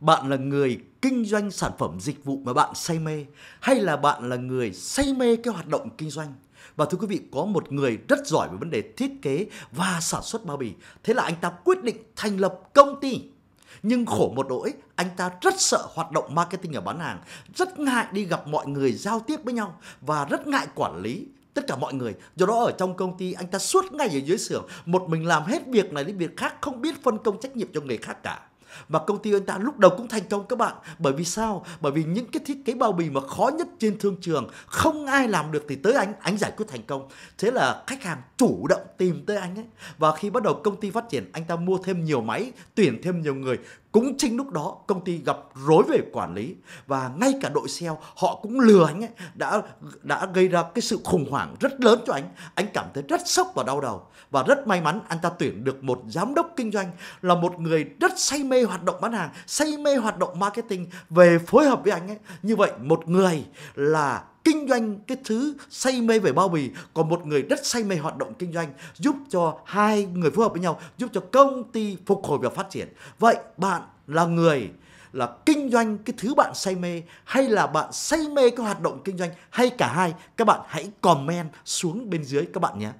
bạn là người kinh doanh sản phẩm dịch vụ mà bạn say mê hay là bạn là người say mê cái hoạt động kinh doanh và thưa quý vị có một người rất giỏi về vấn đề thiết kế và sản xuất bao bì thế là anh ta quyết định thành lập công ty nhưng khổ một nỗi anh ta rất sợ hoạt động marketing ở bán hàng rất ngại đi gặp mọi người giao tiếp với nhau và rất ngại quản lý tất cả mọi người do đó ở trong công ty anh ta suốt ngày ở dưới xưởng một mình làm hết việc này đến việc khác không biết phân công trách nhiệm cho người khác cả mà công ty anh ta lúc đầu cũng thành công các bạn. Bởi vì sao? Bởi vì những cái thiết kế bao bì mà khó nhất trên thương trường không ai làm được thì tới anh, anh giải quyết thành công. Thế là khách hàng chủ động tìm tới anh ấy. Và khi bắt đầu công ty phát triển, anh ta mua thêm nhiều máy, tuyển thêm nhiều người cũng chính lúc đó công ty gặp rối về quản lý và ngay cả đội sale họ cũng lừa anh ấy, đã đã gây ra cái sự khủng hoảng rất lớn cho anh. Anh cảm thấy rất sốc và đau đầu và rất may mắn anh ta tuyển được một giám đốc kinh doanh là một người rất say mê hoạt động bán hàng, say mê hoạt động marketing về phối hợp với anh ấy. Như vậy một người là kinh doanh cái thứ say mê về bao bì còn một người rất say mê hoạt động kinh doanh giúp cho hai người phù hợp với nhau giúp cho công ty phục hồi và phát triển vậy bạn là người là kinh doanh cái thứ bạn say mê hay là bạn say mê cái hoạt động kinh doanh hay cả hai các bạn hãy comment xuống bên dưới các bạn nhé